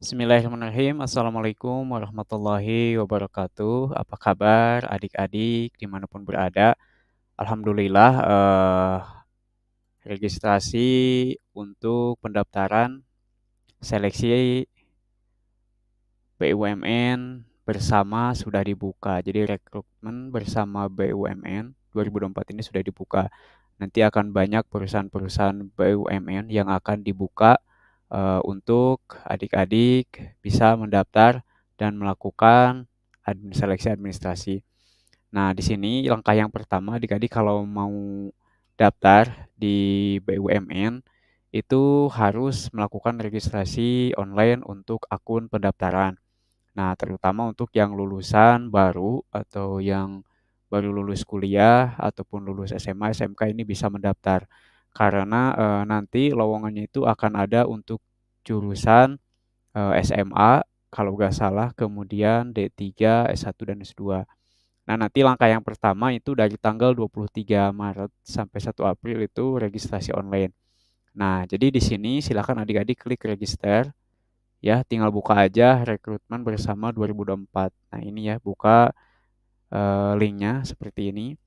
Bismillahirrahmanirrahim. Assalamualaikum warahmatullahi wabarakatuh. Apa kabar adik-adik dimanapun berada? Alhamdulillah eh, registrasi untuk pendaftaran seleksi BUMN bersama sudah dibuka. Jadi rekrutmen bersama BUMN 2024 ini sudah dibuka. Nanti akan banyak perusahaan-perusahaan BUMN yang akan dibuka uh, untuk adik-adik bisa mendaftar dan melakukan seleksi administrasi. Nah, di sini langkah yang pertama adik-adik kalau mau daftar di BUMN itu harus melakukan registrasi online untuk akun pendaftaran. Nah, terutama untuk yang lulusan baru atau yang baru lulus kuliah ataupun lulus SMA, SMK ini bisa mendaftar karena uh, nanti lowongannya itu akan ada untuk jurusan uh, eh, SMA kalau nggak salah kemudian D3, S1 dan S2. Nah, nanti langkah yang pertama itu dari tanggal 23 Maret sampai 1 April itu registrasi online. Nah, jadi di sini silakan adik-adik klik register. Ya, tinggal buka aja rekrutmen bersama 2024. Nah, ini ya, buka e, linknya seperti ini.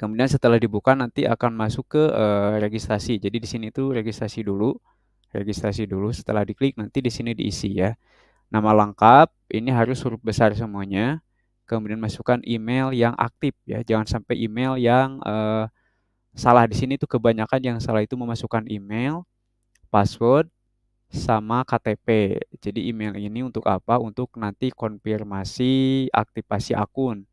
Kemudian setelah dibuka nanti akan masuk ke uh, registrasi. Jadi di sini itu registrasi dulu, registrasi dulu. Setelah diklik nanti di sini diisi ya. Nama lengkap, ini harus huruf besar semuanya. Kemudian masukkan email yang aktif ya. Jangan sampai email yang uh, salah di sini itu kebanyakan yang salah itu memasukkan email, password, sama KTP. Jadi email ini untuk apa? Untuk nanti konfirmasi aktivasi akun.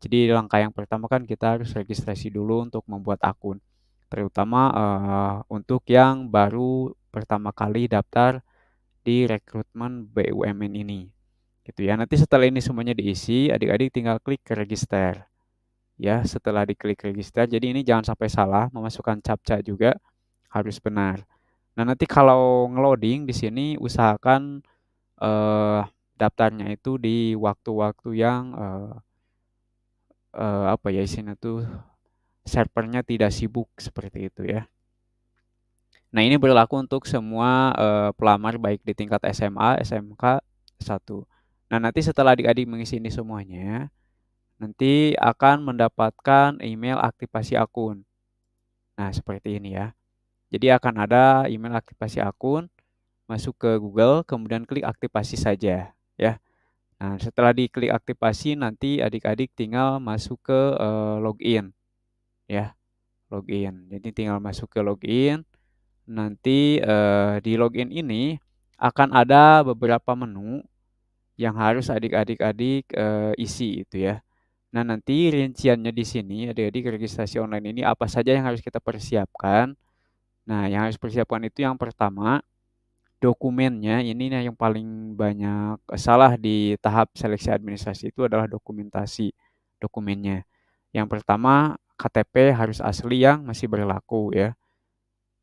Jadi langkah yang pertama kan kita harus registrasi dulu untuk membuat akun, terutama uh, untuk yang baru pertama kali daftar di rekrutmen BUMN ini. Gitu ya. Nanti setelah ini semuanya diisi, adik-adik tinggal klik ke register. Ya, setelah diklik register. Jadi ini jangan sampai salah memasukkan captcha juga harus benar. Nah, nanti kalau ngeloading di sini usahakan uh, daftarnya itu di waktu-waktu yang uh, uh, apa ya isinya tuh servernya tidak sibuk seperti itu ya. Nah, ini berlaku untuk semua uh, pelamar baik di tingkat SMA, SMK 1. Nah, nanti setelah adik-adik mengisi ini semuanya, nanti akan mendapatkan email aktivasi akun. Nah, seperti ini ya. Jadi akan ada email aktivasi akun, masuk ke Google, kemudian klik aktivasi saja, ya. Nah, setelah diklik aktivasi nanti adik-adik tinggal masuk ke uh, login. Ya. Login. Jadi tinggal masuk ke login. Nanti uh, di login ini akan ada beberapa menu yang harus adik-adik-adik uh, isi itu ya. Nah, nanti rinciannya di sini adik-adik registrasi online ini apa saja yang harus kita persiapkan. Nah, yang harus persiapkan itu yang pertama dokumennya ini yang paling banyak eh, salah di tahap seleksi administrasi itu adalah dokumentasi dokumennya. Yang pertama KTP harus asli yang masih berlaku ya.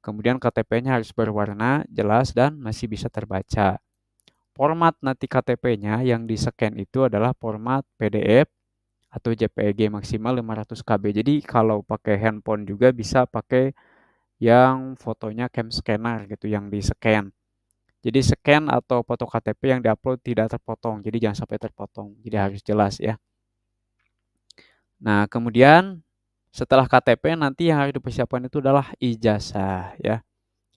Kemudian KTP-nya harus berwarna jelas dan masih bisa terbaca. Format nanti KTP-nya yang di scan itu adalah format PDF atau JPEG maksimal 500 KB. Jadi kalau pakai handphone juga bisa pakai yang fotonya cam scanner gitu yang di scan jadi scan atau foto KTP yang diupload tidak terpotong. Jadi jangan sampai terpotong. Jadi harus jelas ya. Nah, kemudian setelah KTP nanti yang harus dipersiapkan itu adalah ijazah ya.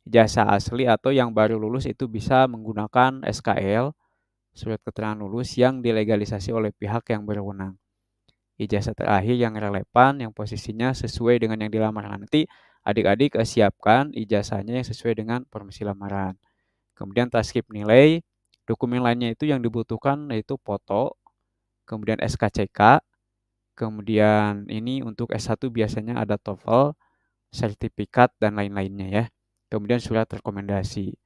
Ijazah asli atau yang baru lulus itu bisa menggunakan SKL, surat keterangan lulus yang dilegalisasi oleh pihak yang berwenang. Ijazah terakhir yang relevan yang posisinya sesuai dengan yang dilamar nanti adik-adik siapkan ijazahnya yang sesuai dengan permisi lamaran. Kemudian transkrip nilai, dokumen lainnya itu yang dibutuhkan yaitu foto, kemudian SKCK, kemudian ini untuk S1 biasanya ada TOEFL, sertifikat dan lain-lainnya ya. Kemudian surat rekomendasi.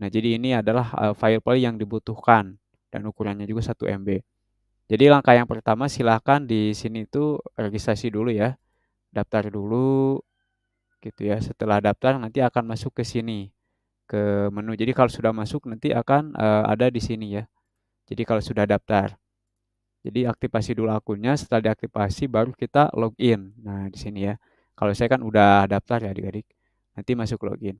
Nah, jadi ini adalah eh, file file yang dibutuhkan dan ukurannya juga 1 MB. Jadi langkah yang pertama silahkan di sini itu registrasi dulu ya. Daftar dulu gitu ya. Setelah daftar nanti akan masuk ke sini ke menu. Jadi kalau sudah masuk nanti akan uh, ada di sini ya. Jadi kalau sudah daftar. Jadi aktivasi dulu akunnya, setelah diaktifasi baru kita login. Nah, di sini ya. Kalau saya kan udah daftar ya adik-adik. Nanti masuk login.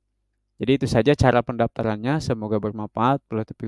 Jadi itu saja cara pendaftarannya. Semoga bermanfaat. Pelatih